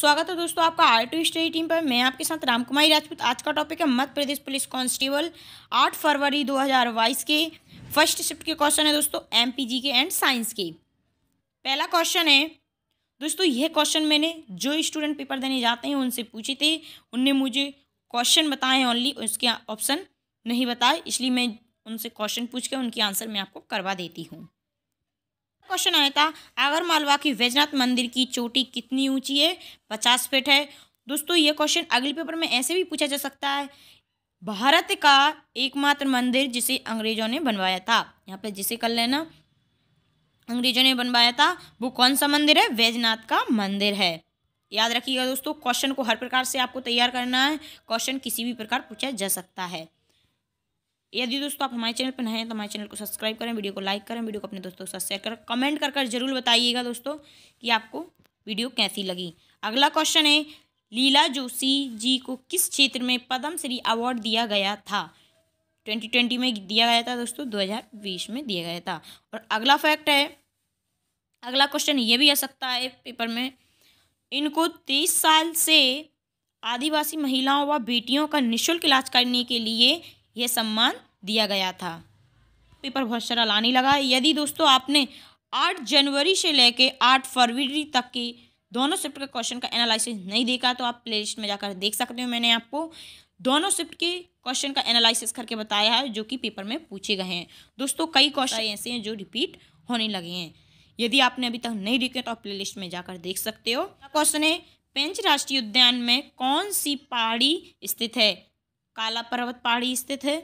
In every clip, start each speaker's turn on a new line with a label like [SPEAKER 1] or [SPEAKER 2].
[SPEAKER 1] स्वागत है दोस्तों आपका आर टू स्टडी टीम पर मैं आपके साथ रामकुमारी राजपूत आज का टॉपिक है मध्य प्रदेश पुलिस कांस्टेबल 8 फरवरी 2022 के फर्स्ट शिफ्ट के क्वेश्चन है दोस्तों एमपीजी के एंड साइंस के पहला क्वेश्चन है दोस्तों यह क्वेश्चन मैंने जो स्टूडेंट पेपर देने जाते हैं उनसे पूछे थे उनने मुझे क्वेश्चन बताए ओनली उसके ऑप्शन नहीं बताए इसलिए मैं उनसे क्वेश्चन पूछ के उनके आंसर मैं आपको करवा देती हूँ क्वेश्चन आया था आगर मालवा की वैजनाथ मंदिर की चोटी कितनी ऊंची है पचास फीट है दोस्तों ये क्वेश्चन अगले पेपर में ऐसे भी पूछा जा सकता है भारत का एकमात्र मंदिर जिसे अंग्रेजों ने बनवाया था यहाँ पे जिसे कर लेना अंग्रेजों ने बनवाया था वो कौन सा मंदिर है वैजनाथ का मंदिर है याद रखिएगा दोस्तों क्वेश्चन को हर प्रकार से आपको तैयार करना है क्वेश्चन किसी भी प्रकार पूछा जा सकता है यदि दोस्तों आप हमारे चैनल पर नए हैं तो हमारे चैनल को सब्सक्राइब करें वीडियो को लाइक करें वीडियो को अपने दोस्तों के साथ शेयर करें कमेंट कर कर जरूर बताइएगा दोस्तों कि आपको वीडियो कैसी लगी अगला क्वेश्चन है लीला जोशी जी को किस क्षेत्र में पद्म श्री अवार्ड दिया गया था 2020 में दिया गया था दोस्तों 2020 में दिया गया था और अगला फैक्ट है अगला क्वेश्चन ये भी आ सकता है पेपर में इनको तेईस साल से आदिवासी महिलाओं व बेटियों का निःशुल्क इलाज करने के लिए ये सम्मान दिया गया था पेपर बहुत सारा लाने लगा यदि दोस्तों आपने आठ जनवरी से लेकर आठ फरवरी तक की दोनों शिफ्ट के क्वेश्चन का एनालिसिस नहीं देखा तो आप प्ले में जाकर देख सकते हो मैंने आपको दोनों शिफ्ट के क्वेश्चन का एनालिसिस करके बताया है जो कि पेपर में पूछे गए हैं दोस्तों कई क्वेश्चन ऐसे हैं जो रिपीट होने लगे हैं यदि आपने अभी तक नहीं देखे तो आप प्ले में जाकर देख सकते हो क्वेश्चन है पेंच राष्ट्रीय उद्यान में कौन सी पहाड़ी स्थित है काला पर्वत पहाड़ी स्थित है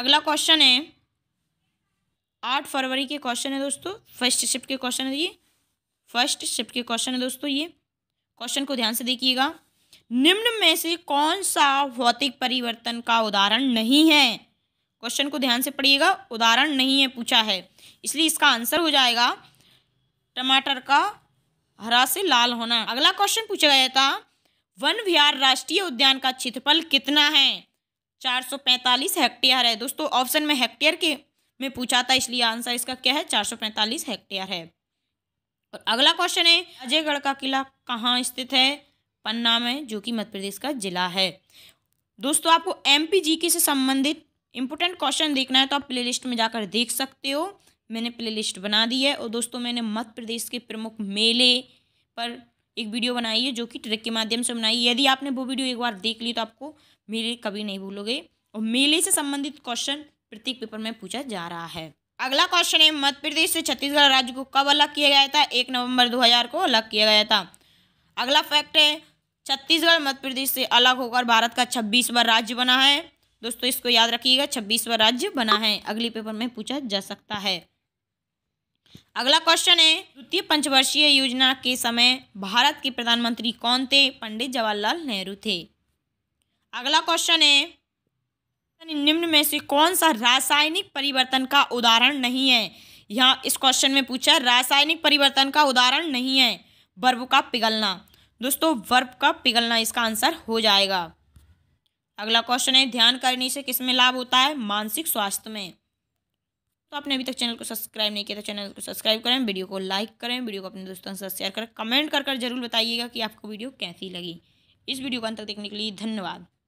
[SPEAKER 1] अगला क्वेश्चन है आठ फरवरी के क्वेश्चन है दोस्तों फर्स्ट शिफ्ट के क्वेश्चन है ये फर्स्ट शिफ्ट के क्वेश्चन है दोस्तों ये क्वेश्चन को ध्यान से देखिएगा निम्न में से कौन सा भौतिक परिवर्तन का उदाहरण नहीं है क्वेश्चन को ध्यान से पढ़िएगा उदाहरण नहीं है पूछा है इसलिए इसका आंसर हो जाएगा टमाटर का हरा से लाल होना अगला क्वेश्चन पूछा गया था वन विहार राष्ट्रीय उद्यान का क्षेत्रफल कितना है 445 हेक्टेयर है दोस्तों ऑप्शन में हेक्टेयर के में पूछा था इसलिए आंसर इसका क्या है 445 हेक्टेयर है और अगला क्वेश्चन है अजयगढ़ का किला कहाँ स्थित है पन्ना में जो कि मध्य प्रदेश का जिला है दोस्तों आपको एम पी से संबंधित इंपोर्टेंट क्वेश्चन देखना है तो आप लिस्ट में जाकर देख सकते हो मैंने लिस्ट बना दी है और दोस्तों मैंने मध्य प्रदेश के प्रमुख मेले पर एक वीडियो बनाई है जो कि ट्रिक के माध्यम से बनाई यदि आपने वो वीडियो एक बार देख ली तो आपको मेले कभी नहीं भूलोगे और मेले से संबंधित क्वेश्चन प्रत्येक पेपर में पूछा जा रहा है अगला क्वेश्चन है मध्य प्रदेश से छत्तीसगढ़ राज्य को कब अलग किया गया था एक नवंबर 2000 को अलग किया गया था अगला फैक्ट है छत्तीसगढ़ मध्य प्रदेश से अलग होकर भारत का छब्बीसवा राज्य बना है दोस्तों इसको याद रखिएगा छब्बीसवा राज्य बना है अगले पेपर में पूछा जा सकता है अगला क्वेश्चन है द्वितीय पंचवर्षीय योजना के समय भारत के प्रधानमंत्री कौन थे पंडित जवाहरलाल नेहरू थे अगला क्वेश्चन है निम्न में से कौन सा रासायनिक परिवर्तन का उदाहरण नहीं है यहाँ इस क्वेश्चन में पूछा रासायनिक परिवर्तन का उदाहरण नहीं है बर्फ का पिघलना दोस्तों बर्फ का पिघलना इसका आंसर हो जाएगा अगला क्वेश्चन है ध्यान करने से किसमें लाभ होता है मानसिक स्वास्थ्य में तो आपने अभी तक चैनल को सब्सक्राइब नहीं किया तो चैनल को सब्सक्राइब करें वीडियो को लाइक करें वीडियो को अपने दोस्तों से शेयर करें कमेंट कर कर जरूर बताइएगा कि आपको वीडियो कैसी लगी इस वीडियो को अंत तक देखने के लिए धन्यवाद